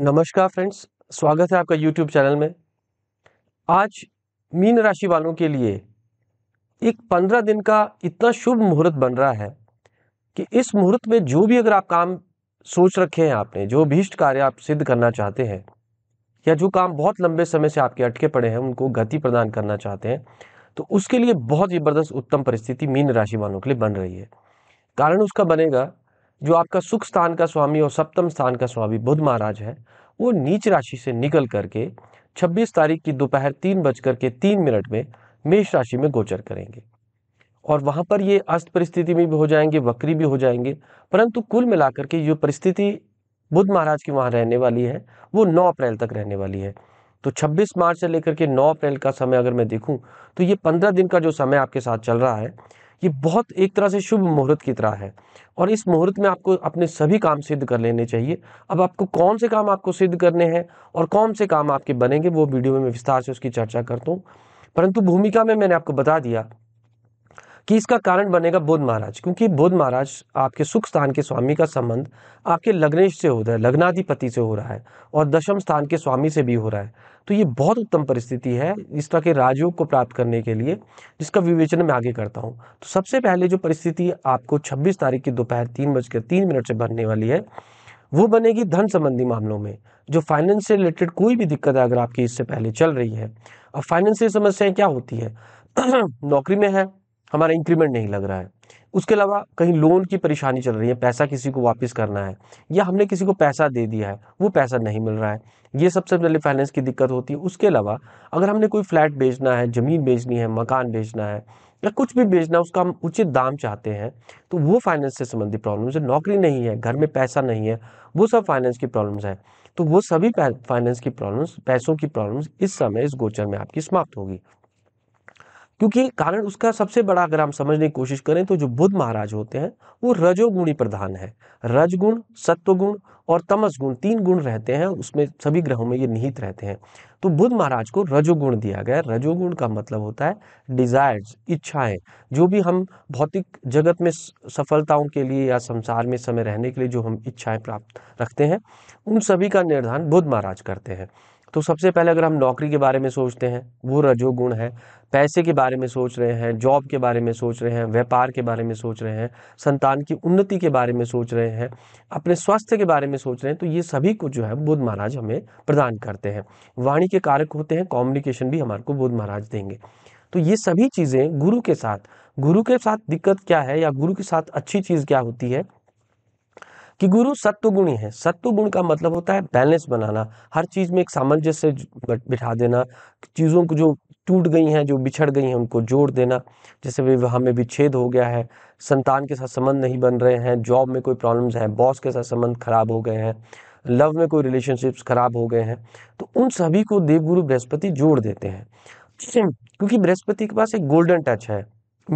नमस्कार फ्रेंड्स स्वागत है आपका यूट्यूब चैनल में आज मीन राशि वालों के लिए एक पंद्रह दिन का इतना शुभ मुहूर्त बन रहा है कि इस मुहूर्त में जो भी अगर आप काम सोच रखे हैं आपने जो भीष्ट कार्य आप सिद्ध करना चाहते हैं या जो काम बहुत लंबे समय से आपके अटके पड़े हैं उनको गति प्रदान करना चाहते हैं तो उसके लिए बहुत ज़बरदस्त उत्तम परिस्थिति मीन राशि वालों के लिए बन रही है कारण उसका बनेगा जो आपका सुख स्थान का स्वामी और सप्तम स्थान का स्वामी बुद्ध महाराज है वो नीच राशि से निकल करके 26 तारीख की दोपहर तीन बजकर के तीन मिनट में मेष राशि में गोचर करेंगे और वहाँ पर ये अस्त परिस्थिति में भी हो जाएंगे वक्री भी हो जाएंगे परंतु कुल मिलाकर के जो परिस्थिति बुद्ध महाराज की वहाँ रहने वाली है वो 9 अप्रैल तक रहने वाली है तो 26 मार्च से लेकर के 9 अप्रैल का समय अगर मैं देखूं तो ये 15 दिन का जो समय आपके साथ चल रहा है ये बहुत एक तरह से शुभ मुहूर्त की तरह है और इस मुहूर्त में आपको अपने सभी काम सिद्ध कर लेने चाहिए अब आपको कौन से काम आपको सिद्ध करने हैं और कौन से काम आपके बनेंगे वो वीडियो में विस्तार से उसकी चर्चा करता हूँ परंतु भूमिका में मैंने आपको बता दिया कि इसका कारण बनेगा बुद्ध महाराज क्योंकि बुद्ध महाराज आपके सुख स्थान के स्वामी का संबंध आपके लग्नेश से हो रहा है लग्नाधिपति से हो रहा है और दशम स्थान के स्वामी से भी हो रहा है तो ये बहुत उत्तम परिस्थिति है इस तरह के राजयोग को प्राप्त करने के लिए जिसका विवेचन मैं आगे करता हूँ तो सबसे पहले जो परिस्थिति आपको छब्बीस तारीख की दोपहर तीन बजकर तीन मिनट से भरने वाली है वो बनेगी धन संबंधी मामलों में जो फाइनेंस से रिलेटेड कोई भी दिक्कत है अगर आपकी इससे पहले चल रही है अब फाइनेंस से समस्याएं क्या होती है नौकरी में है हमारा इंक्रीमेंट नहीं लग रहा है उसके अलावा कहीं लोन की परेशानी चल रही है पैसा किसी को वापस करना है या हमने किसी को पैसा दे दिया है वो पैसा नहीं मिल रहा है ये सबसे पहले फाइनेंस की दिक्कत होती है उसके अलावा अगर हमने कोई फ्लैट बेचना है ज़मीन बेचनी है मकान बेचना है या कुछ भी बेचना है उसका हम उचित दाम चाहते हैं तो वो फाइनेंस से संबंधित प्रॉब्लम्स है नौकरी नहीं है घर में पैसा नहीं है वो सब फाइनेंस की प्रॉब्लम्स है तो वो सभी फाइनेंस की प्रॉब्लम्स पैसों की प्रॉब्लम्स इस समय इस गोचर में आपकी समाप्त होगी क्योंकि कारण उसका सबसे बड़ा अगर हम समझने की कोशिश करें तो जो बुद्ध महाराज होते हैं वो रजोगुणी प्रधान है रजगुण सत्वगुण और तमस गुण तीन गुण रहते हैं उसमें सभी ग्रहों में ये निहित रहते हैं तो बुद्ध महाराज को रजोगुण दिया गया रजोगुण का मतलब होता है डिजायर्स इच्छाएं जो भी हम भौतिक जगत में सफलताओं के लिए या संसार में समय रहने के लिए जो हम इच्छाएं प्राप्त रखते हैं उन सभी का निर्धारण बुद्ध महाराज करते हैं तो सबसे पहले अगर हम नौकरी के बारे में सोचते हैं वो रजोगुण है पैसे के बारे में सोच रहे हैं जॉब के बारे में सोच रहे हैं व्यापार के बारे में सोच रहे हैं संतान की उन्नति के बारे में सोच रहे हैं अपने स्वास्थ्य के बारे में सोच रहे हैं तो ये सभी कुछ जो है बुद्ध महाराज हमें प्रदान करते हैं वाणी के कारक होते हैं कॉम्युनिकेशन भी हमारे को बुद्ध महाराज देंगे तो ये सभी चीज़ें गुरु के साथ गुरु के साथ दिक्कत क्या है या गुरु के साथ अच्छी चीज़ क्या होती है कि गुरु सत्वगुणी है सत्वगुण का मतलब होता है बैलेंस बनाना हर चीज में एक सामंजस्य बिठा देना चीजों को जो टूट गई हैं जो बिछड़ गई हैं उनको जोड़ देना जैसे विवाह में विच्छेद हो गया है संतान के साथ संबंध नहीं बन रहे हैं जॉब में कोई प्रॉब्लम्स हैं बॉस के साथ संबंध खराब हो गए हैं लव में कोई रिलेशनशिप्स खराब हो गए हैं तो उन सभी को देवगुरु बृहस्पति जोड़ देते हैं क्योंकि बृहस्पति के पास एक गोल्डन टच है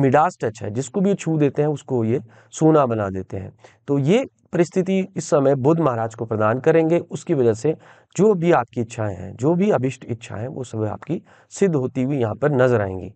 मिडास टच है जिसको भी छू देते हैं उसको ये सोना बना देते हैं तो ये परिस्थिति इस समय बुद्ध महाराज को प्रदान करेंगे उसकी वजह से जो भी आपकी इच्छाएं हैं जो भी अभिष्ट इच्छाएं हैं वो सब आपकी सिद्ध होती हुई यहाँ पर नजर आएंगी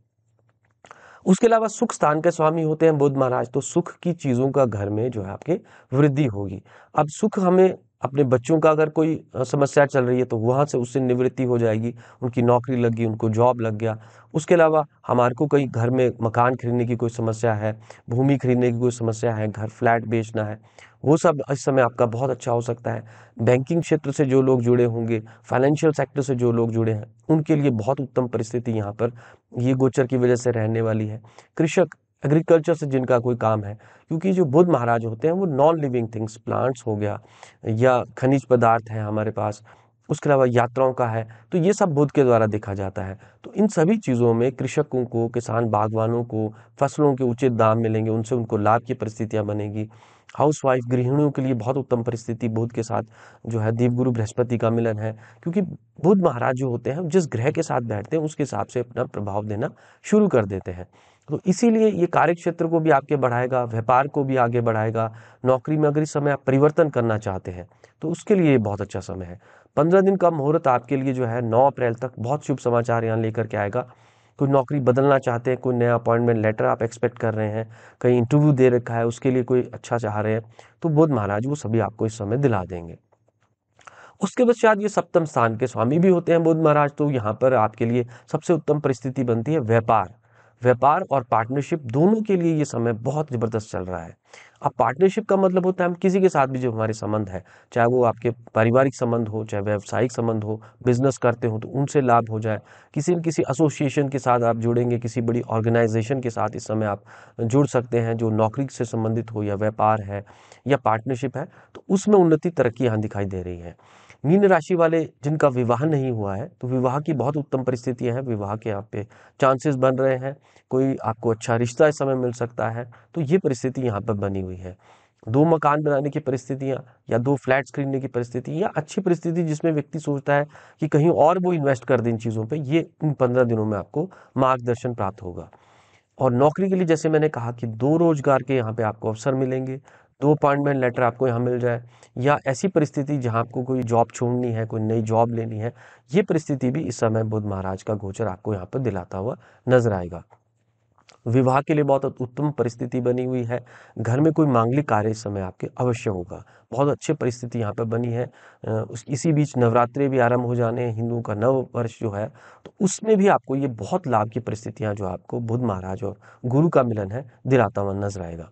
उसके अलावा सुख स्थान के स्वामी होते हैं बुद्ध महाराज तो सुख की चीज़ों का घर में जो है आपके वृद्धि होगी अब सुख हमें अपने बच्चों का अगर कोई समस्या चल रही है तो वहाँ से उससे निवृत्ति हो जाएगी उनकी नौकरी लग गई उनको जॉब लग गया उसके अलावा हमारे को कहीं घर में मकान खरीदने की कोई समस्या है भूमि खरीदने की कोई समस्या है घर फ्लैट बेचना है वो सब इस समय आपका बहुत अच्छा हो सकता है बैंकिंग क्षेत्र से जो लोग जुड़े होंगे फाइनेंशियल सेक्टर से जो लोग जुड़े हैं उनके लिए बहुत उत्तम परिस्थिति यहाँ पर ये गोचर की वजह से रहने वाली है कृषक एग्रीकल्चर से जिनका कोई काम है क्योंकि जो बुद्ध महाराज होते हैं वो नॉन लिविंग थिंग्स प्लांट्स हो गया या खनिज पदार्थ है हमारे पास उसके अलावा यात्राओं का है तो ये सब बुद्ध के द्वारा देखा जाता है तो इन सभी चीज़ों में कृषकों को किसान बागवानों को फसलों के उचित दाम मिलेंगे उनसे उनको लाभ की परिस्थितियाँ बनेगी हाउस वाइफ गृहिणियों के लिए बहुत उत्तम परिस्थिति बुध के साथ जो है देव गुरु बृहस्पति का मिलन है क्योंकि बुध महाराज जो होते हैं जिस ग्रह के साथ बैठते हैं उसके हिसाब से अपना प्रभाव देना शुरू कर देते हैं तो इसीलिए ये कार्य क्षेत्र को भी आपके बढ़ाएगा व्यापार को भी आगे बढ़ाएगा नौकरी में अगर इस समय आप परिवर्तन करना चाहते हैं तो उसके लिए बहुत अच्छा समय है पंद्रह दिन का मुहूर्त आपके लिए जो है नौ अप्रैल तक बहुत शुभ समाचार यहाँ लेकर के आएगा कोई नौकरी बदलना चाहते हैं कोई नया अपॉइंटमेंट लेटर आप एक्सपेक्ट कर रहे हैं कहीं इंटरव्यू दे रखा है उसके लिए कोई अच्छा चाह रहे हैं तो बोध महाराज वो सभी आपको इस समय दिला देंगे उसके पश्चात ये सप्तम स्थान के स्वामी भी होते हैं बोध महाराज तो यहाँ पर आपके लिए सबसे उत्तम परिस्थिति बनती है व्यापार व्यापार और पार्टनरशिप दोनों के लिए ये समय बहुत ज़बरदस्त चल रहा है अब पार्टनरशिप का मतलब होता है हम किसी के साथ भी जो हमारे संबंध है चाहे वो आपके पारिवारिक संबंध हो चाहे व्यावसायिक संबंध हो बिजनेस करते हो तो उनसे लाभ हो जाए किसी न किसी एसोसिएशन के साथ आप जुड़ेंगे किसी बड़ी ऑर्गेनाइजेशन के साथ इस समय आप जुड़ सकते हैं जो नौकरी से संबंधित हो या व्यापार है या पार्टनरशिप है तो उसमें उन्नति तरक्की यहाँ दिखाई दे रही है मीन राशि वाले जिनका विवाह नहीं हुआ है तो विवाह की बहुत उत्तम परिस्थितियां हैं विवाह के यहाँ पे चांसेस बन रहे हैं कोई आपको अच्छा रिश्ता इस समय मिल सकता है तो ये परिस्थिति यहाँ पर बनी हुई है दो मकान बनाने की परिस्थितियाँ या दो फ्लैट खरीदने की परिस्थिति या अच्छी परिस्थिति जिसमें व्यक्ति सोचता है कि कहीं और वो इन्वेस्ट कर दें इन चीज़ों पर ये इन पंद्रह दिनों में आपको मार्गदर्शन प्राप्त होगा और नौकरी के लिए जैसे मैंने कहा कि दो रोजगार के यहाँ पे आपको अवसर मिलेंगे दो अपॉइंटमेंट लेटर आपको यहाँ मिल जाए या ऐसी परिस्थिति जहाँ आपको कोई जॉब छोड़नी है कोई नई जॉब लेनी है ये परिस्थिति भी इस समय बुद्ध महाराज का गोचर आपको यहाँ पर दिलाता हुआ नजर आएगा विवाह के लिए बहुत उत्तम परिस्थिति बनी हुई है घर में कोई मांगलिक कार्य इस समय आपके अवश्य होगा बहुत अच्छी परिस्थिति यहाँ पर बनी है उस इसी बीच नवरात्रि भी आरंभ हो जाने हैं हिंदुओं का नव वर्ष जो है तो उसमें भी आपको ये बहुत लाभ की परिस्थितियाँ जो आपको बुद्ध महाराज और गुरु का मिलन है दिलाता हुआ नजर आएगा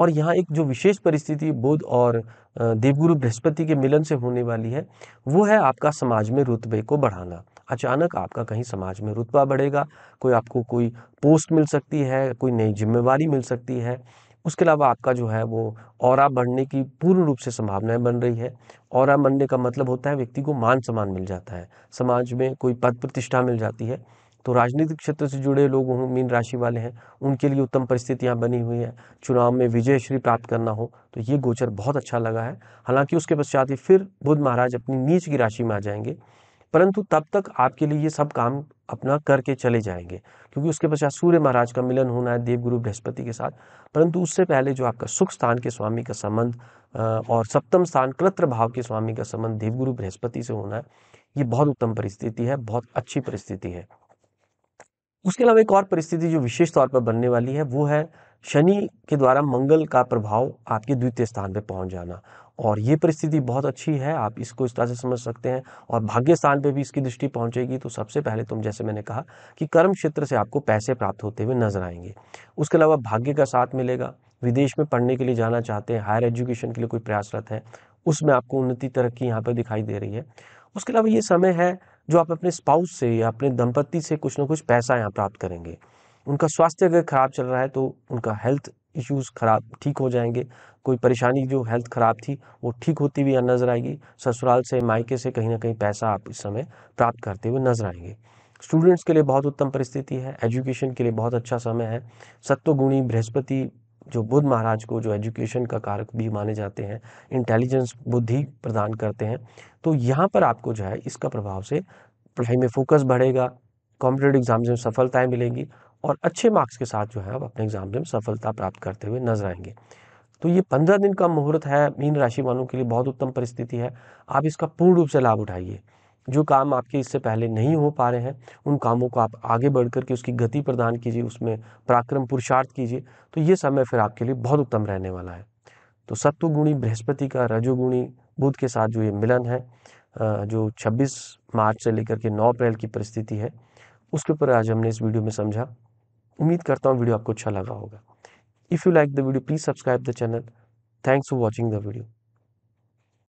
और यहाँ एक जो विशेष परिस्थिति बुद्ध और देवगुरु बृहस्पति के मिलन से होने वाली है वो है आपका समाज में रुतबे को बढ़ाना अचानक आपका कहीं समाज में रुतबा बढ़ेगा कोई आपको कोई पोस्ट मिल सकती है कोई नई जिम्मेवारी मिल सकती है उसके अलावा आपका जो है वो और बढ़ने की पूर्ण रूप से संभावनाएं बन रही है और बनने का मतलब होता है व्यक्ति को मान सम्मान मिल जाता है समाज में कोई पद प्रतिष्ठा मिल जाती है तो राजनीतिक क्षेत्र से जुड़े लोग हों मीन राशि वाले हैं उनके लिए उत्तम परिस्थितियां बनी हुई है चुनाव में विजय श्री प्राप्त करना हो तो ये गोचर बहुत अच्छा लगा है हालांकि उसके पश्चात ही फिर बुद्ध महाराज अपनी नीच की राशि में आ जाएंगे परंतु तब तक आपके लिए ये सब काम अपना करके चले जाएंगे क्योंकि उसके पश्चात सूर्य महाराज का मिलन होना है देवगुरु बृहस्पति के साथ परंतु उससे पहले जो आपका सुख स्थान के स्वामी का संबंध और सप्तम स्थान कृत्र भाव के स्वामी का संबंध देवगुरु बृहस्पति से होना है ये बहुत उत्तम परिस्थिति है बहुत अच्छी परिस्थिति है उसके अलावा एक और परिस्थिति जो विशेष तौर पर बनने वाली है वो है शनि के द्वारा मंगल का प्रभाव आपके द्वितीय स्थान पर पहुंच जाना और ये परिस्थिति बहुत अच्छी है आप इसको इस तरह से समझ सकते हैं और भाग्य स्थान पे भी इसकी दृष्टि पहुंचेगी तो सबसे पहले तुम जैसे मैंने कहा कि कर्म क्षेत्र से आपको पैसे प्राप्त होते हुए नजर आएंगे उसके अलावा भाग्य का साथ मिलेगा विदेश में पढ़ने के लिए जाना चाहते हैं हायर एजुकेशन के लिए कोई प्रयासरत है उसमें आपको उन्नति तरक्की यहाँ पर दिखाई दे रही है उसके अलावा ये समय है जो आप अपने स्पाउस से या अपने दंपत्ति से कुछ ना कुछ पैसा यहाँ प्राप्त करेंगे उनका स्वास्थ्य अगर खराब चल रहा है तो उनका हेल्थ इश्यूज़ खराब ठीक हो जाएंगे कोई परेशानी जो हेल्थ खराब थी वो ठीक होती हुई नज़र आएगी ससुराल से मायके से कहीं ना कहीं पैसा आप इस समय प्राप्त करते हुए नजर आएंगे स्टूडेंट्स के लिए बहुत उत्तम परिस्थिति है एजुकेशन के लिए बहुत अच्छा समय है सत्वगुणी बृहस्पति जो बुद्ध महाराज को जो एजुकेशन का कारक भी माने जाते हैं इंटेलिजेंस बुद्धि प्रदान करते हैं तो यहाँ पर आपको जो है इसका प्रभाव से पढ़ाई में फोकस बढ़ेगा कॉम्पिटेटिव एग्जाम में सफलताएं मिलेंगी और अच्छे मार्क्स के साथ जो है आप अपने एग्जाम में सफलता प्राप्त करते हुए नजर आएंगे तो ये पंद्रह दिन का मुहूर्त है मीन राशि वालों के लिए बहुत उत्तम परिस्थिति है आप इसका पूर्ण रूप से लाभ उठाइए जो काम आपके इससे पहले नहीं हो पा रहे हैं उन कामों को आप आगे बढ़ करके उसकी गति प्रदान कीजिए उसमें पराक्रम पुरुषार्थ कीजिए तो ये समय फिर आपके लिए बहुत उत्तम रहने वाला है तो सत्वगुणी बृहस्पति का रजोगुणी बुध के साथ जो ये मिलन है जो 26 मार्च से लेकर के 9 अप्रैल की परिस्थिति है उसके ऊपर आज हमने इस वीडियो में समझा उम्मीद करता हूँ वीडियो आपको अच्छा लगा होगा if you like the video please subscribe the channel thanks for watching the video